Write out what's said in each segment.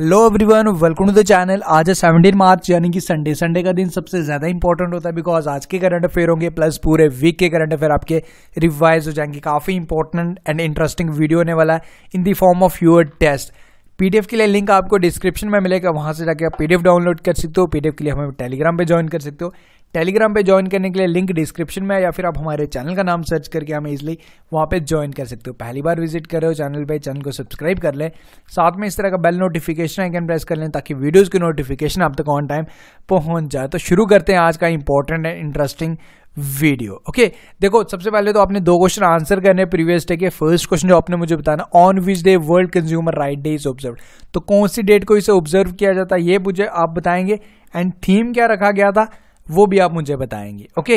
Hello everyone welcome to the channel आज है seventeen मार्च यानी कि संडे संडे का दिन सबसे ज़्यादा इंपॉर्टेंट होता है बिकॉज आज के करंट अफेयर होंगे प्लस पूरे वीक के करंट अफेयर आपके रिवाइज हो जाएंगे काफ़ी इंपॉर्टेंट एंड इंटरेस्टिंग वीडियो होने वाला है in the form of your test PDF के लिए लिंक आपको डिस्क्रिप्शन में मिलेगा वहाँ से जाके आप पीडीएफ डाउनलोड कर सकते हो पीडीएफ के लिए हमें टेलीग्राम पे ज्वाइन कर सकते हो टेलीग्राम पे ज्वाइन करने के लिए लिंक डिस्क्रिप्शन में है या फिर आप हमारे चैनल का नाम सर्च करके हमें इजली वहाँ पे ज्वाइन कर सकते हो पहली बार विजिट कर रहे हो चैनल पे चैनल को सब्सक्राइब कर लें साथ में इस तरह का बेल नोटिफिकेशन आइकन प्रेस कर लें ताकि वीडियोज़ की नोटिफिकेशन आप तक ऑन टाइम पहुँच जाए तो शुरू करते हैं आज का important and interesting video okay देखो सबसे पहले तो आपने दो क्वेश्चन आंसर करने प्रीवियस डे के फर्स्ट क्वेश्चन जो आपने मुझे बताना on which day world consumer right day is observe तो कौन सी डेट को इसे ऑब्जर्व किया जाता है ये मुझे आप बताएंगे एंड थीम क्या रखा गया था वो भी आप मुझे बताएंगे okay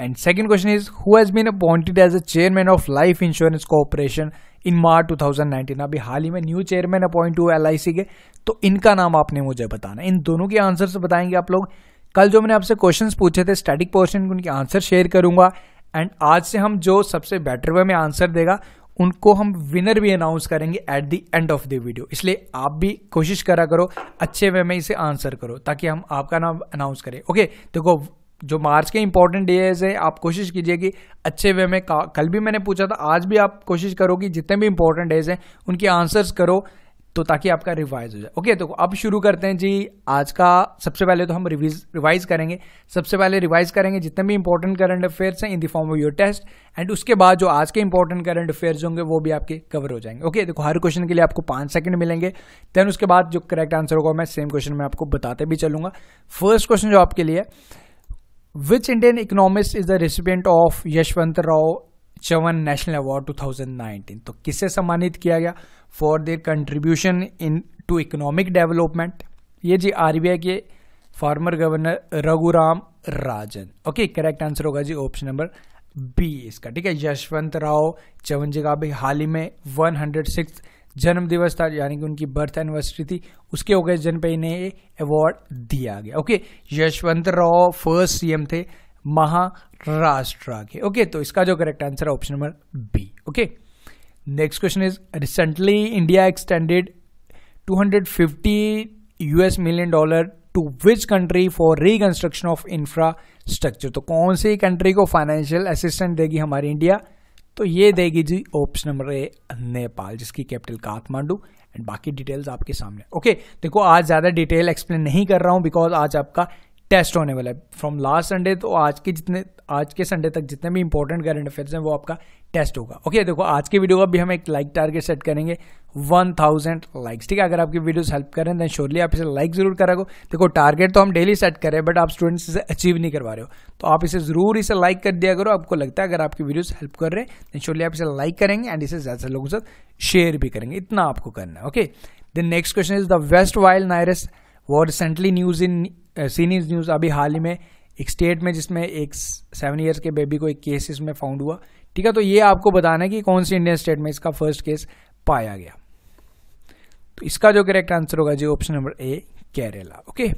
and second question is who has been appointed as a chairman of life insurance corporation in March 2019 अभी हाल ही में न्यू चेयरमैन अपॉइंट हुए एल के तो इनका नाम आपने मुझे बताना इन दोनों के आंसर बताएंगे आप लोग कल जो मैंने आपसे क्वेश्चन पूछे थे स्टैटिक पोर्शन उनके आंसर शेयर करूंगा एंड आज से हम जो सबसे बेटर वे में आंसर देगा उनको हम विनर भी अनाउंस करेंगे at the end of the video इसलिए आप भी कोशिश करा करो अच्छे वे में इसे आंसर करो ताकि हम आपका नाम अनाउंस करें ओके देखो जो मार्च के इंपॉर्टेंट डेज हैं आप कोशिश कीजिए कि अच्छे वे में कल भी मैंने पूछा था आज भी आप कोशिश करो कि जितने भी इंपॉर्टेंट डेज हैं उनके आंसर्स करो तो ताकि आपका रिवाइज हो जाए ओके तो अब शुरू करते हैं जी आज का सबसे पहले तो हम रिवीज रिवाइज करेंगे सबसे पहले रिवाइज करेंगे जितने भी इंपॉर्टेंट करंट अफेयर्स हैं in the form of your test and उसके बाद जो आज के इंपॉर्टेंट करंट अफेयर्स होंगे वो भी आपके कवर हो जाएंगे ओके देखो हर क्वेश्चन के लिए आपको पाँच सेकंड मिलेंगे देन उसके बाद जो करेक्ट आंसर होगा मैं सेम क्वेश्चन में आपको बताते भी चलूंगा फर्स्ट क्वेश्चन जो आपके लिए which Indian economist is the recipient of Yashwant Rao Chavan national award 2019 तो किसे सम्मानित किया गया for their contribution in to economic development ये जी आरबीआई के former governor Raghuram Rajan okay correct answer होगा जी ऑप्शन नंबर बी इसका ठीक है यशवंत राव चवन जी का भी हाल ही में वन हंड्रेड सिक्स जन्म दिवस था यानी कि उनकी बर्थ एनिवर्सरी थी उसके ओकेजन पे इन्हें अवार्ड दिया गया okay Yashwant Rao first CM थे महाराष्ट्र के ओके तो इसका जो करेक्ट आंसर है option number B okay next question is recently India extended 250 US million dollar to which country for reconstruction of infrastructure तो कौन सी कंट्री को फाइनेंशियल असिस्टेंट देगी हमारी इंडिया तो ये देगी जी ऑप्शन नंबर ए नेपाल जिसकी कैपिटल काठमांडू एंड बाकी डिटेल्स आपके सामने ओके okay, देखो आज ज़्यादा डिटेल एक्सप्लेन नहीं कर रहा हूँ बिकॉज आज आपका टेस्ट होने वाला है फ्रॉम लास्ट संडे तो आज के जितने आज के संडे तक जितने भी इंपॉर्टेंट करंट अफेयर्स हैं वो आपका टेस्ट होगा ओके okay, देखो आज के वीडियो का भी हम एक लाइक टारगेट सेट करेंगे 1000 लाइक्स ठीक है अगर आपकी वीडियोस हेल्प करें देन श्योरली आप इसे लाइक जरूर करा करो देखो टारगेट तो हम डेली सेट कर रहे हैं बट आप स्टूडेंट्स इसे अचीव तो नहीं करवा रहे हो तो आप इसे जरूर इसे लाइक कर दिया करो आपको लगता है अगर आपकी वीडियोज हेल्प कर रहे हैं देन श्योरली आप इसे लाइक करेंगे एंड इसे ज़्यादा लोगों के साथ शेयर भी करेंगे इतना आपको करना है okay then next question is the west wild nearest वो recently news in scenes news अभी हाल ही में एक स्टेट में जिसमें एक सेवन ईयर्स के बेबी को एक केस इसमें फाउंड हुआ ठीक है तो ये आपको बताना है कि कौन सी इंडियन स्टेट में इसका फर्स्ट केस पाया गया तो इसका जो करेक्ट आंसर होगा जी option number A Kerala okay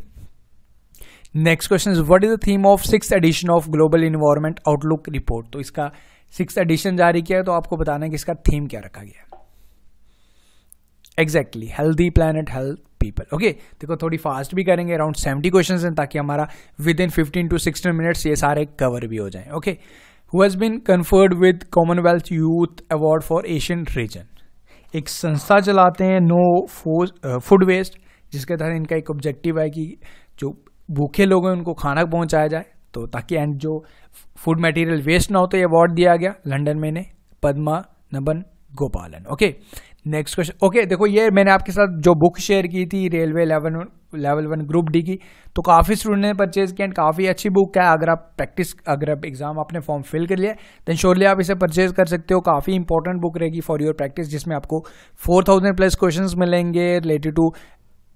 next question is what is the theme of six edition of global environment outlook report तो इसका सिक्स एडिशन जारी किया है तो आपको बताना है कि इसका थीम क्या रखा गया exactly healthy planet health people okay देखो थोड़ी फास्ट भी करेंगे अराउंड सेवेंटी क्वेश्चन हैं ताकि हमारा within fifteen to sixteen minutes ये सारे कवर भी हो जाएं okay who has been conferred with commonwealth youth award for Asian region एक संस्था चलाते हैं नो फूड वेस्ट जिसके तहत इनका एक ऑब्जेक्टिव है कि जो भूखे लोग हैं उनको खाना पहुंचाया जाए तो ताकि एंड जो फूड मटेरियल वेस्ट ना हो तो ये अवार्ड दिया गया लंदन में ने पद्मा नबन गोपालन ओके नेक्स्ट क्वेश्चन ओके देखो ये मैंने आपके साथ जो बुक शेयर की थी railway level level one group D की तो काफ़ी स्टूडेंट ने परचेज किया एंड काफ़ी अच्छी बुक है अगर आप प्रैक्टिस अगर आप एग्जाम आपने फॉर्म फिल कर लिया देन श्योरली आप इसे परचेज कर सकते हो काफ़ी इंपॉर्टेंट बुक रहेगी फॉर योर प्रैक्टिस जिसमें आपको फोर थाउजेंड प्लस क्वेश्चन मिलेंगे रिलेटेड टू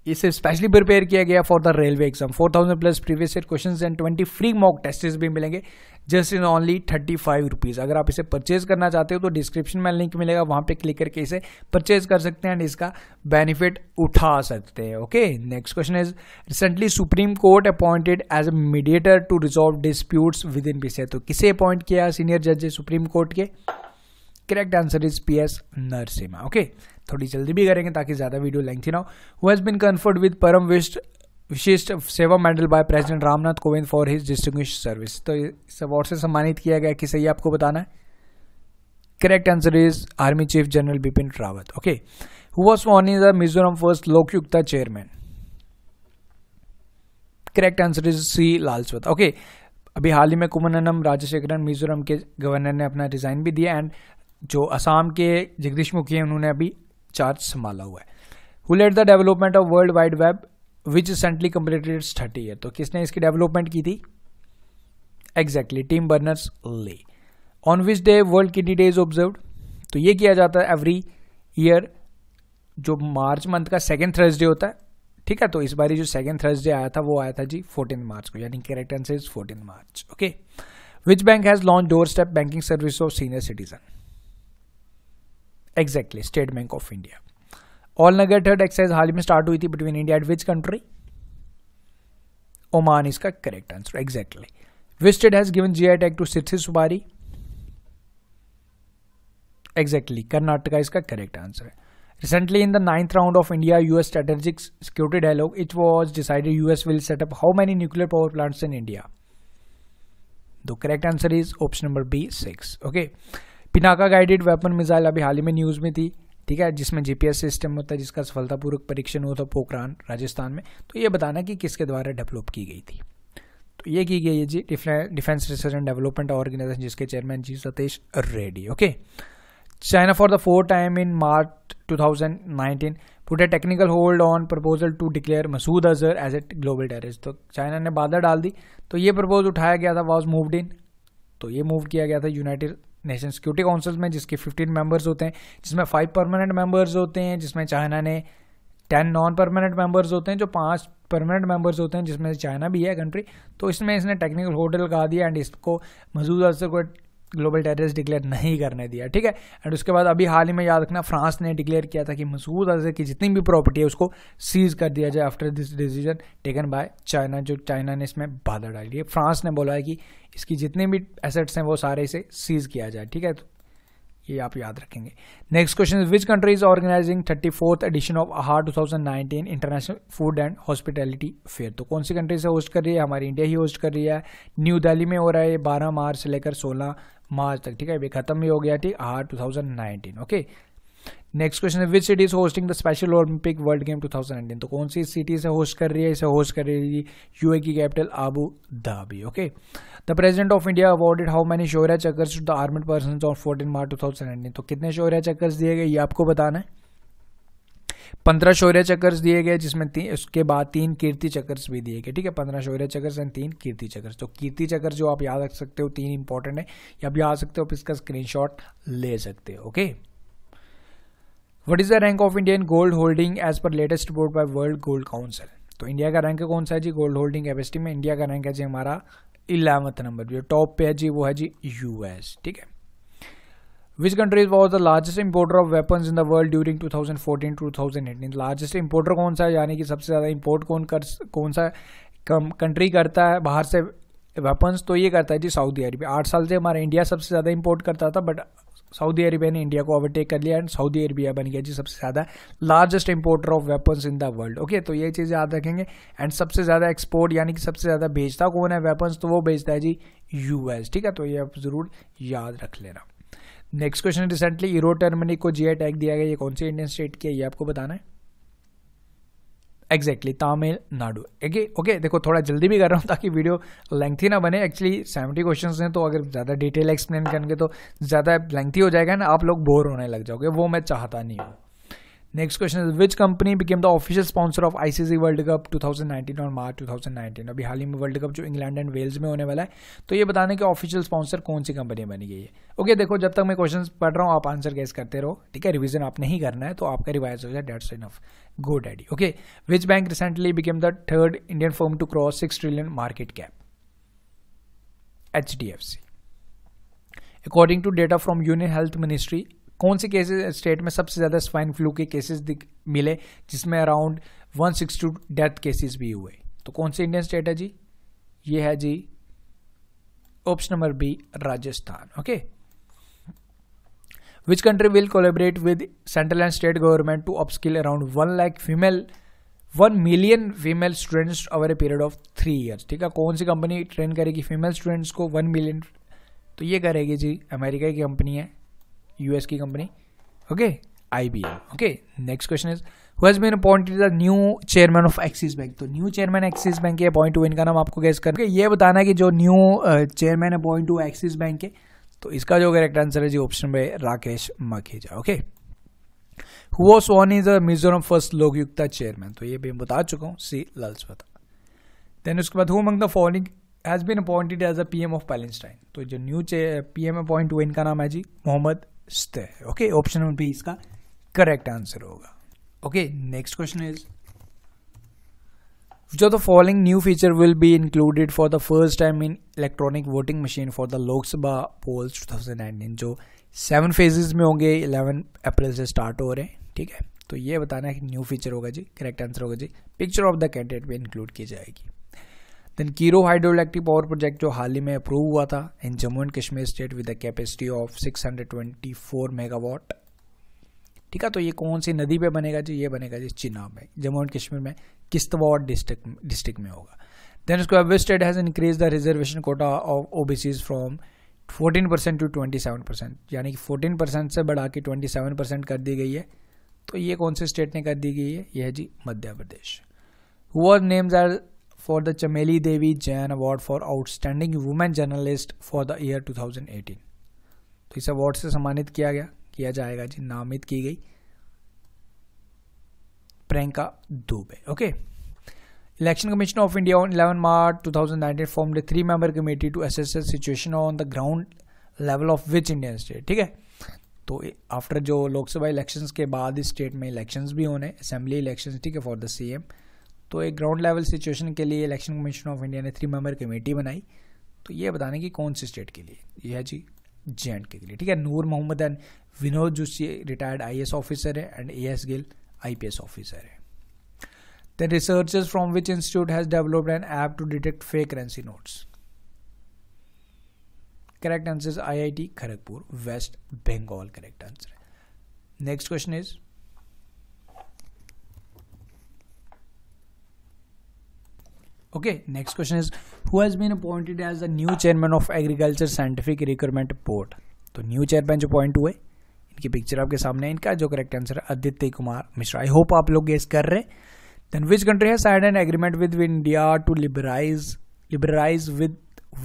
ये सिर्फ स्पेशली प्रिपेयर किया गया for the railway exam 4000 plus previous year question and twenty free mock tests भी मिलेंगे just in only thirty five rupees अगर आप इसे परचेज करना चाहते हो तो डिस्क्रिप्शन में लिंक मिलेगा वहां पे क्लिक करके इसे परचेज कर सकते हैं एंड इसका बेनिफिट उठा सकते हैं okay next question is recently supreme court appointed as a mediator to resolve disputes within PCI तो किसे अपॉइंट किया सीनियर जज सुप्रीम कोर्ट के correct answer is P S Narasimha okay थोड़ी जल्दी भी करेंगे ताकि ज़्यादा वीडियो लेंथी ना हो हैज़ बिन कन्फर्ड विद परम विस्ट Vishisht Seva medal by president Ramnath Kovind for his distinguished service तो इस अवार्ड से सम्मानित किया गया कि सही आपको बताना है correct answer is army chief general Bipin Rawat okay who was won is the Mizoram first Lokayukta chairman correct answer is C Lalsawta okay अभी हाल ही में कुमनम राजशेखरन मिजोरम के गवर्नर ने अपना रिजाइन भी दिया एंड जो असम के जगदीश मुखी हैं उन्होंने अभी चार्ज संभाला हुआ है who let the development of world wide web which recently completed its thirty year तो किसने इसकी डेवलपमेंट की थी exactly Tim Berners Lee on which day world kidney day is observe तो ये किया जाता है एवरी ईयर जो मार्च मंथ का सेकेंड थर्सडे होता है ठीक है तो इस बार जो सेकेंड थर्सडे आया था वो आया था जी फोर्टीन मार्च को यानी correct answer is fourteen March okay which bank has launch door step banking service of senior citizen exactly State Bank of India Al Nagah third exercise हाल ही में स्टार्ट हुई थी between India and which country Oman इसका correct answer exactly which state has given G I tag to Sirsi supari exactly Karnataka इसका correct answer है recently in the ninth round of India US strategic security dialogue it was decided US will set up how many nuclear power plants in India the correct answer is option number B six okay Pinaka guided weapon missile अभी हाल ही में news में थी ठीक है जिसमें GPS system होता है जिसका सफलतापूर्वक परीक्षण हुआ था पोखरान राजस्थान में तो ये बताना कि किसके द्वारा डेवलप की गई थी तो ये की गई है जी defence research and development organisation जिसके चेयरमैन जी Satish Reddy okay China for the four time in March thousand put a technical hold on proposal to declare Masood Azhar as a global terrorist तो चाइना ने बाधा डाल दी तो ये प्रपोज उठाया गया था वॉज मूव्ड इन तो ये मूव किया गया था यूनाइटेड नेशन सिक्योरिटी काउंसिल में जिसके 15 मेंबर्स होते हैं जिसमें फाइव परमानेंट मेंबर्स होते हैं जिसमें चाइना ने टेन नॉन परमानेंट मेंबर्स होते हैं जो पांच परमानेंट मेंबर्स होते हैं जिसमें चाइना भी है कंट्री तो इसमें इसने टेक्निकल होटल कहा दिया एंड इसको मौजूदा से को ग्लोबल टेररिस्ट डिक्लेयर नहीं करने दिया ठीक है एंड उसके बाद अभी हाल ही में याद रखना फ्रांस ने डिक्लेयर किया था कि मसूद अजहर की जितनी भी प्रॉपर्टी है उसको सीज कर दिया जाए after this decision taken by China जो चाइना ने इसमें बाधा डाली है फ्रांस ने बोला है कि इसकी जितने भी एसेट्स हैं वो सारे इसे सीज किया जाए ठीक है तो ये आप याद रखेंगे next question which country is organising thirty fourth edition of Aahar nineteen international food and hospitality fair तो कौन सी कंट्री से होस्ट कर रही है हमारी इंडिया ही होस्ट कर रही है न्यू दिल्ली में हो रहा है बारह मार्च से लेकर सोलह मार्च तक ठीक है अभी खत्म ही हो गया ठीक आर two thousand nineteen okay next question है which city is hosting the special Olympic world game 2019 तो कौन सी सिटी से होस्ट कर रही है इसे होस्ट कर रही है यूए e की capital Abu Dhabi okay the president of India awarded how many Shaurya Chakra to the armed person on fourteen March 2019 तो कितने शौर्य चक्कर दिए गए ये आपको बताना है पंद्रह शौर्य चक्रस दिए गए जिसमें तीन उसके बाद तीन कीर्ति चक्र भी दिए गए ठीक है पंद्रह शौर्य चक्रस एंड तीन कीर्ति चक्र तो कीर्ति चक्र जो आप याद रख सकते हो तीन इंपॉर्टेंट है या भी आ सकते हो आप इसका शॉट ले सकते हो okay what is the rank of Indian gold holding as per latest report by world gold council तो इंडिया का रैंक कौन सा है जी गोल्ड होल्डिंग कैपेसिटी में इंडिया का रैंक है जी हमारा इलेवंथ नंबर जो टॉप पे है जी वो है जी यूएस ठीक है which largest country of weapon in the world during two thousand fourteen two thousand eighteen largest importer कौन सा है यानी कि सबसे ज़्यादा इंपोर्ट कौन कर कौन सा कम कंट्री करता है बाहर से वेपन्स तो ये करता है जी सऊदी अरबिया आठ साल से हमारा इंडिया सबसे ज़्यादा इंपोर्ट करता था बट सऊदी अरबिया ने इंडिया को ओवरटेक कर लिया एंड सऊदी अरेबिया बन गया जी सबसे ज़्यादा largest importer of weapons in the world okay तो ये चीज़ याद रखेंगे एंड सबसे ज़्यादा एक्सपोर्ट यानी कि सबसे ज़्यादा भेजता कौन है वेपन्स तो वो भेजता है जी यू ठीक है तो ये आप ज़रूर याद रख लेना नेक्स्ट क्वेश्चन रिसेंटली यूरो टर्मनी को जीआई टैग दिया गया ये कौन सी इंडियन स्टेट की है ये आपको बताना है एग्जैक्टली तमिलनाडु ओके ओके देखो थोड़ा जल्दी भी कर रहा हूँ ताकि वीडियो लेंथी ना बने एक्चुअली सेवेंटी क्वेश्चन हैं तो अगर ज़्यादा डिटेल एक्सप्लेन करेंगे तो ज़्यादा लेंथी हो जाएगा ना आप लोग बोर होने लग जाओगे वो मैं चाहता नहीं हूँ next question is which company became the official sponsor of ICC world cup 2019 और मार्च 2019 अभी हाल ही में वर्ल्ड कप जो इंग्लैंड एंड वेल्स में होने वाला है तो ये बताने के ऑफिशियल स्पॉन्सर कौन सी कंपनी बनी गई है ओके देखो जब तक मैं क्वेश्चन पढ़ रहा हूँ आप आंसर गैस करते रहो ठीक है रिविजन आपने ही करना है तो आपका रिवाइज हो जाए डेट्स इनफ GoDaddy okay which bank recently became the third Indian form to cross six trillion market cap H D F C according to data from union health ministry कौन से केसेस स्टेट में सबसे ज्यादा swine flu के cases मिले जिसमें around one sixty two death cases भी हुए तो कौन से इंडियन स्टेट है जी ये है जी option number B Rajasthan okay which country will collaborate with central and state government to upskill around one lakh female one million female students over a period of three years ठीक है कौन सी कंपनी ट्रेन करेगी फीमेल स्टूडेंट्स को one million तो ये करेगी जी अमेरिका की कंपनी है यूएस की company okay IBM okay next question is who has been appointed the new chairman of Axis bank तो न्यू चेयरमैन एक्सिस बैंक के अपॉइंट हुए इनका नाम आपको गैस करके ये बताना है कि जो न्यू चेयरमैन अपॉइंट हुआ एक्सिस बैंक के तो इसका जो करेक्ट आंसर है जी ऑप्शन में Rakesh Makheja okay who was on is the Mizoram first Lokayukta chairman तो ये भी मैं बता चुका हूँ सी लाल स्वता देन उसके बाद हुआ among the following has been appointed as a P M of Palestine तो जो न्यू पी एम अपॉइंट हुए इनका नाम है जी Mohammad Shtayyeh okay option number B इसका करेक्ट आंसर होगा ओके नेक्स्ट क्वेश्चन इज जो the following new feature will be included for the first time in electronic voting machine for the Lok Sabha polls 2019 जो seven phases में होंगे 11 अप्रैल से start हो रहे हैं ठीक है तो ये बताना है कि न्यू फीचर होगा जी करेक्ट आंसर होगा जी पिक्चर ऑफ द कैंडिडेट भी इंक्लूड की जाएगी then Kiru electric power project जो हाल ही में अप्रूव हुआ था in Jammu and Kashmir state with capacity of 624 megawatt ठीक है तो ये कौन सी नदी पे बनेगा जी ये बनेगा जी चिनाब में जम्मू एंड कश्मीर में किश्तवाड़ डिस्ट्रिक्ट डिस्ट्रिक्ट में होगा देन उसके बाद state has increase the reservation quota of O from 14 percent to seven percent यानी कि 14 परसेंट से बढ़ा के सेवन परसेंट कर दी गई है तो ये कौन से स्टेट ने कर दी गई है यह है जी मध्य प्रदेश हुआ names are for the Chameli Devi Jain Award for Outstanding Woman Journalist for the Year 2018 तो इस अवार्ड से सम्मानित किया गया किया जाएगा जी नामित की गई Priyanka Dubey okay election commission of India on 11 March 2019 formed a three member committee to assess situation on the ground level of which Indian state ठीक है तो आफ्टर जो लोकसभा इलेक्शंस के बाद इस स्टेट में इलेक्शंस भी होने असेंबली इलेक्शंस ठीक है फॉर द सीएम तो एक ग्राउंड लेवल सिचुएशन के लिए इलेक्शन कमीशन ऑफ इंडिया ने थ्री मेंबर कमेटी बनाई तो ये बताने की कौन सी स्टेट के लिए यह है जी जे के लिए ठीक है Noor Mohammad and Vinod Joshi retired I officer है and A S Gill I officer है the researchers from which institute has developed an app to detect fake currency notes correct answer I I T Kharagpur West Bengal correct answer next question is okay next question is who has been appointed as the new chairman of agriculture scientific Recruitment board तो new chairman जो appoint हुए इनकी picture आपके सामने है इनका जो correct answer है आदित्य कुमार मिश्रा आई होप आप लोग गेस कर रहे then which country has signed an agreement with India to liberalise liberalise with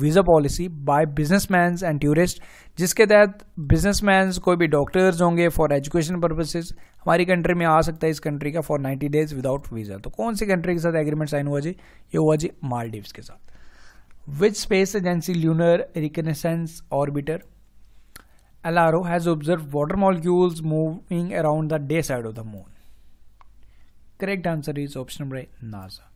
visa policy by businessmen and tourist जिसके तहत बिजनेस मैं कोई भी डॉक्टर्स होंगे फॉर एजुकेशन पर्पसेज हमारी कंट्री में आ सकता है इस कंट्री का for ninety days without visa तो कौन सी कंट्री के साथ एग्रीमेंट साइन हुआ जी ये हुआ जी मालदीव्स के साथ which space agency lunar reconnaissance orbiter L R O has observe water molecules moving around the day side of the moon correct answer is option number NASA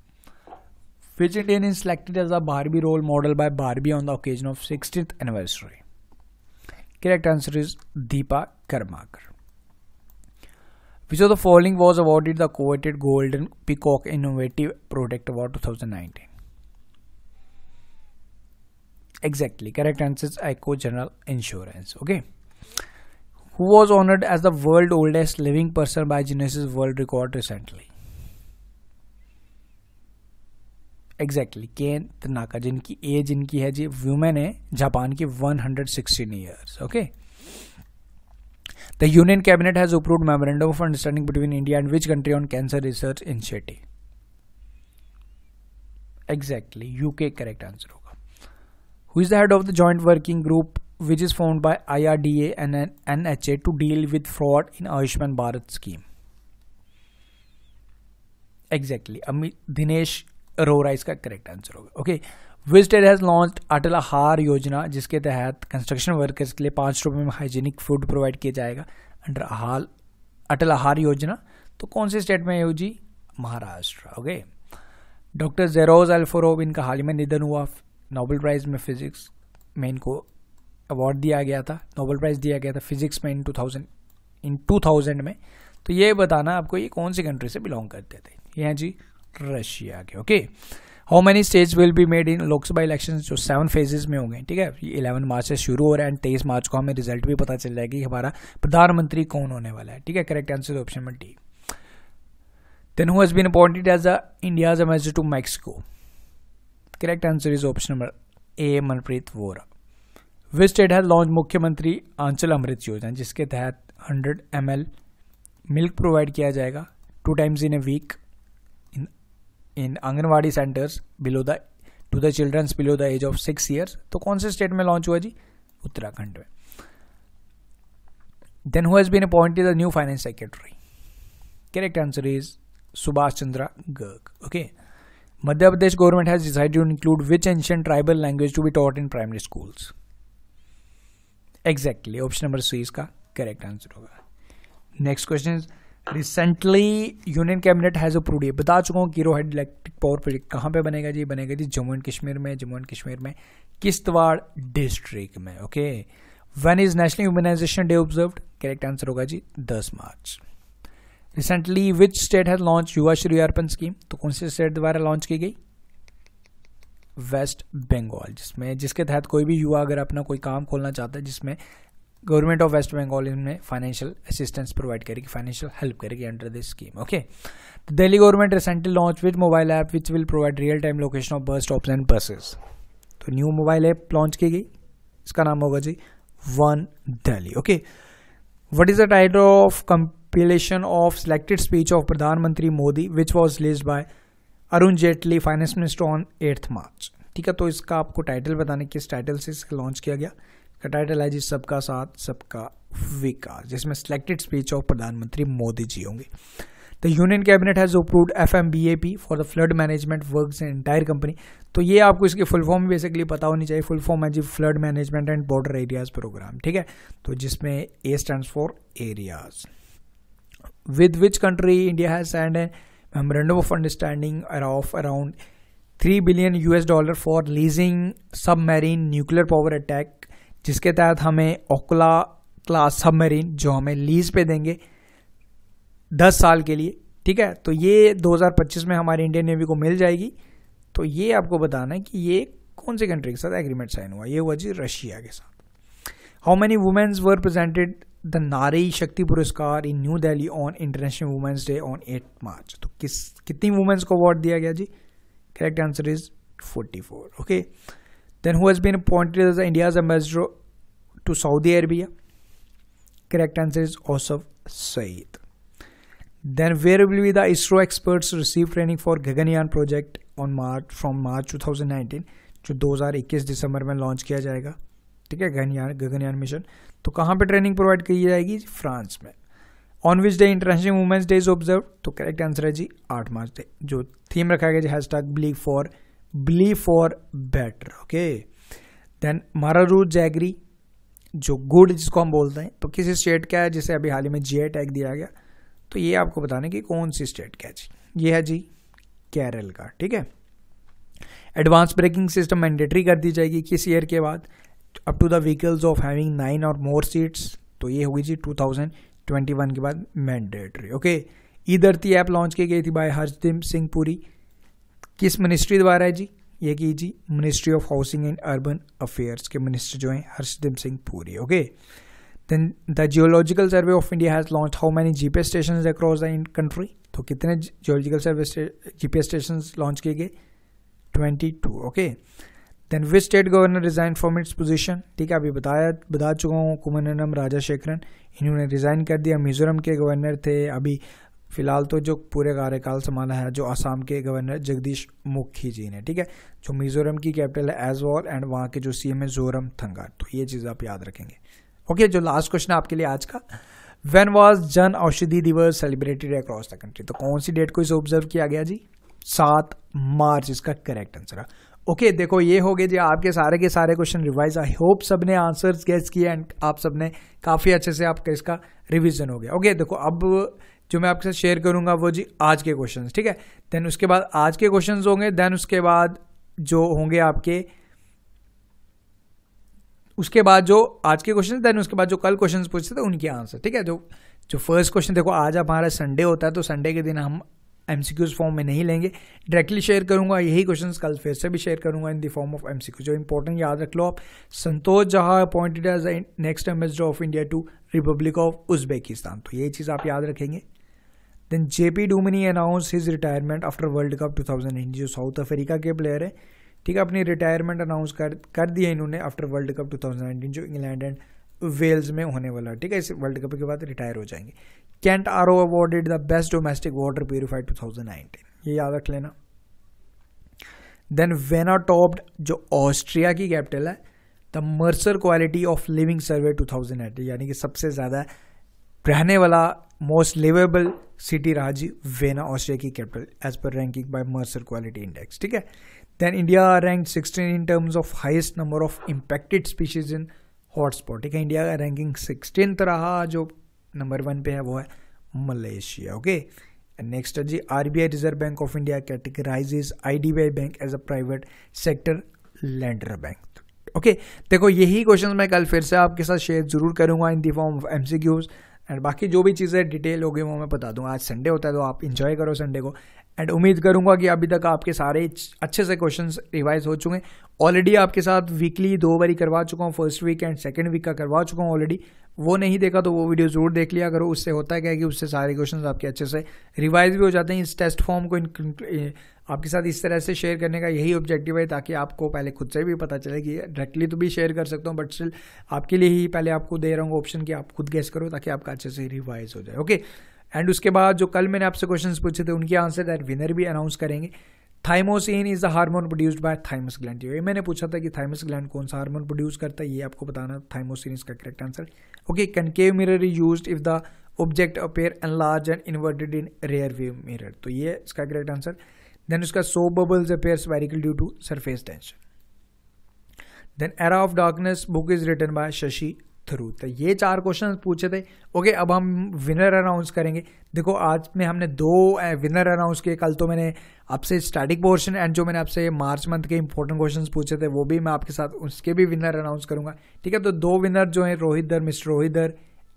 Fidgetin is selected as a Barbie role model by Barbie on the occasion of 16th anniversary. Correct answer is Deepa Karmakar. Which of the following was awarded the coveted Golden Peacock Innovative Product Award 2019? Exactly, correct answer is ICO General Insurance. Okay. Who was honored as the world oldest living person by Guinness World Record recently? Exactly Kane Tanaka जिनकी age इनकी है जी women है Japan की 116 years okay the union cabinet has approve memorandum of understanding between India and which country on cancer research initiative exactly UK correct answer होगा who is the head of the joint working group which is by which is formed and IRDA and NHA to deal with fraud in Ayushman Bharat scheme. Exactly. Amit Dinesh Arora इसका correct answer होगा okay which state has launch Atal Ahar Yojana जिसके तहत construction workers के लिए पाँच रुपये में hygienic food provide किया जाएगा अंडर आहार अटल आहार योजना तो कौन से स्टेट में है जी Maharashtra okay doctor Zhores Alferov इनका हाल ही में निधन हुआ नोबल प्राइज़ में फिजिक्स में इनको अवार्ड दिया गया था नोबल प्राइज़ दिया गया था फिजिक्स में in two thousand in two thousand में तो ये बताना आपको ये कौन सी कंट्री से बिलोंग करते थे ये हैं जी रशिया के okay how many states will be made in Lok Sabha election जो सेवन फेजेस में होंगे ठीक है ये इलेवन मार्च से शुरू हो रहा है एंड तेईस मार्च को हमें रिजल्ट भी पता चल जाएगी हमारा प्रधानमंत्री कौन होने वाला है ठीक है correct answer option number D then who's been appointed as a India India's ambassador to Mexico? Correct answer is option number A. Manpreet Vora. Which state has मुख्यमंत्री आंचल अमृत योजना जिसके तहत हंड्रेड एम मिल्क प्रोवाइड किया जाएगा two times in a week in Anganwadi centres below the to the children's below the age of six years तो कौन से state में लॉन्च हुआ जी उत्तराखंड में then who has been appointed the new finance secretary correct answer is Subhash Chandra Garg okay Madhya Pradesh government has decided to include which ancient tribal language to be taught in primary schools exactly option number C इसका correct answer होगा next question is recently union cabinet has approve ये बता चुका हूँ Kiru hydro electric power project कहाँ पे बनेगा जी बनेगा जी जम्मू एंड कश्मीर में जम्मू एंड कश्मीर में किश्तवाड़ डिस्ट्रिक्ट में okay when is national humanisation day observe correct answer होगा जी दस March recently which state has launch Yuva Shri Arpan scheme तो कौन से स्टेट द्वारा लॉन्च की गई वेस्ट बंगाल जिसमें जिसके तहत कोई भी युवा अगर अपना कोई काम खोलना चाहता है जिसमें गवर्नमेंट ऑफ वेस्ट बंगाल इनमें फाइनेंशियल असिस्टेंस प्रोवाइड करेगी फाइनेंशियल हेल्प करेगी under this scheme okay Delhi government recently launch with mobile app which will provide real time location of bus stops and buses तो न्यू मोबाइल ऐप लॉन्च की गई इसका नाम होगा जी one Delhi okay what is the title of compilation of selected speech of प्रधानमंत्री Modi which was released by Arun Jaitley finance minister on eighth मार्च ठीक है तो इसका आपको टाइटल बताने किस टाइटल से इसका लॉन्च किया गया का टाइटल है जी सबका साथ सबका विकास जिसमें सिलेक्टेड स्पीच ऑफ प्रधानमंत्री मोदी जी होंगे the union cabinet has approved F M B A P for the flood management work in entire company तो ये आपको इसकी फुल फॉर्म बेसिकली पता होनी चाहिए फुल फॉर्म है जी flood management and border areas programme ठीक है तो जिसमें A stand for areas with which country India has and an memorandum of understanding of around three billion US dollar for leasing submarine nuclear power attack जिसके तहत हमें ओकला class submarine जो हमें lease पे देंगे दस साल के लिए ठीक है तो ये 2025 में हमारे इंडियन नेवी को मिल जाएगी तो ये आपको बताना है कि ये कौन सी कंट्री के साथ एग्रीमेंट साइन हुआ ये हुआ जी रशिया के साथ how many womens were presented the Nari Shakti Puraskar in New Delhi on international womens day on eight March तो किस कितनी वुमेन्स को अवार्ड दिया गया जी correct answer is 44 okay okay? Then who has been appointed as India's ambassador to Saudi Arabia? Correct answer is osaf Saeed. Then where will be the ISRO experts receive training for Gaganyaan project on March from March 2019 जो 2021 december mein launch kiya jayega theek hai gaganyaan gaganyaan mission to kahan pe training provide ki jayegi france mein on which day international women's day is observed to correct answer hai ji 8 march day jo theme rakha gaya hai hashtag ब्लीग believe for better okay then Marayur jaggery जो गुड जिसको हम बोलते हैं तो किसी state का है जिसे अभी हाल ही में जी टैग दिया गया तो ये आपको बताने की कौन सी स्टेट क्या है जी ये है जी केरल का ठीक है एडवांस ब्रेकिंग सिस्टम मैंडेटरी कर दी जाएगी किस ईयर के बाद up to the vehicles of having nine और मोर सीट्स तो ये होगी जी 2021 के बाद mandatory okay E app launch की गई थी बाय हरदीप सिंह पुरी किस मिनिस्ट्री द्वारा है जी ये की जी ministry of housing and urban affairs के मिनिस्टर जो हैं Harshdeep Singh Puri okay then the geological survey of India has launch how many G P station across the in country तो कितने geological survey G P station launch किए गए twenty two okay then which state governor resign from its position ठीक है अभी बताया बता चुका हूँ कुमनम राजा शेखरन इन्होंने रिजाइन कर दिया मिजोरम के गवर्नर थे अभी फिलहाल तो जो पूरे कार्यकाल संभाला है जो आसाम के गवर्नर जगदीश मुखी जी ने ठीक है जो मिजोरम की कैपिटल है एज वॉल एंड वहाँ के जो सी एम है जोरम थंगार तो ये चीज़ आप याद रखेंगे ओके जो लास्ट क्वेश्चन है आपके लिए आज का वेन वॉज जन औषधि दिवस सेलिब्रेटेड अक्रॉस द कंट्री तो कौन सी डेट को इसे ऑब्जर्व किया गया जी सात मार्च इसका करेक्ट आंसर है ओके okay, देखो ये हो गए जी आपके सारे के सारे क्वेश्चन रिवाइज आई होप सब ने आंसर गेस किए एंड आप सब ने काफ़ी अच्छे से आपका इसका रिवीजन हो गया ओके okay, देखो अब जो मैं आपके साथ शेयर करूंगा वो जी आज के क्वेश्चन ठीक है देन उसके बाद आज के क्वेश्चन होंगे देन उसके बाद जो होंगे आपके उसके बाद जो आज के क्वेश्चन देन उसके बाद जो कल क्वेश्चन पूछते थे उनके आंसर ठीक है जो जो फर्स्ट क्वेश्चन देखो आज हमारा संडे होता है तो संडे के दिन हम एम फॉर्म में नहीं लेंगे डायरेक्टली शेयर करूंगा यही क्वेश्चन कल फिर से भी शेयर करूंगा in the form of M जो इंपॉर्टेंट याद रख लो आप संतोष जहाँ appointed as next ambassador of India to republic of Uzbekistan तो ये चीज़ आप याद रखेंगे then J P Duminy announce his retirement after world cup 2018 जो साउथ अफ्रीका के प्लेयर है ठीक है अपनी रिटायरमेंट अनाउंस कर कर दिया इन्होंने आफ्टर वर्ल्ड कप नाइनटीन जो इंग्लैंड एंड वेल्स में होने वाला है ठीक है इस वर्ल्ड कप के बाद रिटायर हो जाएंगे Kent R O awarded the best domestic water purifier nineteen ये याद रख लेना देन वेना टॉप्ड जो ऑस्ट्रिया की कैपिटल है the Mercer quality of living survey two thousand nineteen यानी कि सबसे ज़्यादा रहने वाला मोस्ट लिवेबल सिटी रहा जी वेना ऑस्ट्रिया की capital as per ranking by Mercer quality index ठीक है then India rank sixteen in terms of highest number of impacted species in hotspot ठीक है इंडिया का रैंकिंग सिक्सटीन रहा जो नंबर वन पे है वो है मलेशिया ओके नेक्स्ट है जी RBI reserve bank of India categorizes IDBI bank as a private sector lender bank okay देखो यही क्वेश्चन मैं कल फिर से आपके साथ शेयर जरूर करूंगा in the form of MCQs and बाकी जो भी चीज़ें डिटेल होगी वो मैं बता दूंगा आज संडे होता है तो आप इन्जॉय करो संडे को एंड उम्मीद करूँगा कि अभी तक आपके सारे अच्छे से क्वेश्चन रिवाइज हो चुके हैं ऑलरेडी आपके साथ वीकली दो बारी करवा चुका हूँ first week and second week का करवा चुका हूँ ऑलरेडी वो नहीं देखा तो वो वीडियो ज़रूर देख लिया करो उससे होता है क्या कि उससे सारे क्वेश्चन आपके अच्छे से रिवाइज भी हो जाते हैं इस टेस्ट फॉर्म को आपके साथ इस तरह से शेयर करने का यही ऑब्जेक्टिव है ताकि आपको पहले खुद से भी पता चले कि डायरेक्टली तो भी शेयर कर सकता हूँ बट स्टिल आपके लिए ही पहले आपको दे रहा हूँ ऑप्शन कि आप खुद गैस करो ताकि आपका अच्छे से रिवाइज हो जाए ओके okay? एंड उसके बाद जो कल मैंने आपसे क्वेश्चन पूछे थे उनके आंसर दैट विनर भी अनाउंस करेंगे thymosin is the hormone produced by thymus gland ये मैंने पूछा था कि थाइमस ग्लैंड कौन सा हार्मोन प्रोड्यूस करता है ये आपको बताना थाइमोसिन इसका correct answer okay concave mirror is use if the object appear an large and inverted in rear view mirror तो ये इसका करेक्ट आंसर देन उसका so bubbles appear spherical due to surface tension then era of darkness book is written by Shashi Tharoor तो ये चार question पूछे थे okay अब हम विनर अनाउंस करेंगे देखो आज में हमने दो विनर अनाउंस किए कल तो मैंने आपसे स्टैटिक पोर्शन एंड जो मैंने आपसे मार्च मंथ के इंपॉर्टेंट क्वेश्चन पूछे थे वो भी मैं आपके साथ उसके भी विनर अनाउंस करूंगा ठीक है तो दो विनर जो है Rohit Dar mister Rohit Dar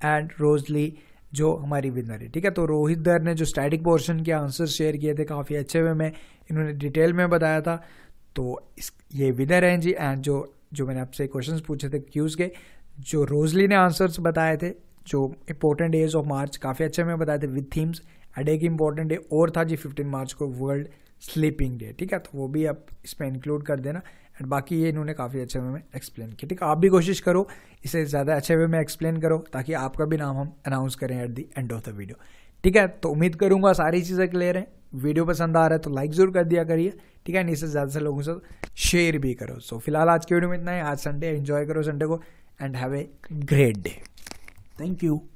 and Rosalie जो हमारी विनर है ठीक है तो रोहित दर ने जो स्टैटिक पोर्शन के आंसर शेयर किए थे काफ़ी अच्छे वे में इन्होंने डिटेल में बताया था तो इस ये विनर हैं जी एंड जो जो मैंने आपसे क्वेश्चंस पूछे थे क्यूज़ के जो रोजली ने आंसर्स बताए थे जो इंपॉर्टेंट डेज ऑफ मार्च काफ़ी अच्छे में बताए थे विद थीम्स एड एक इंपॉर्टेंट डे और था जी फिफ्टीन मार्च को वर्ल्ड स्लीपिंग डे ठीक है तो वो भी आप इसमें इंक्लूड कर देना एंड बाकी ये इन्होंने काफ़ी अच्छे में एक्सप्लेन किया ठीक है आप भी कोशिश करो इसे ज़्यादा अच्छे वे में एक्सप्लेन करो ताकि आपका भी नाम हम अनाउंस करें at the end of the video ठीक है तो उम्मीद करूंगा सारी चीज़ें क्लियर हैं वीडियो पसंद आ रहा है तो लाइक जरूर कर दिया करिए ठीक है नहीं इससे ज़्यादा से लोगों से शेयर भी करो सो so, फिलहाल आज के वीडियो में इतना है आज संडे एंजॉय करो संडे को and have a great day. Thank you.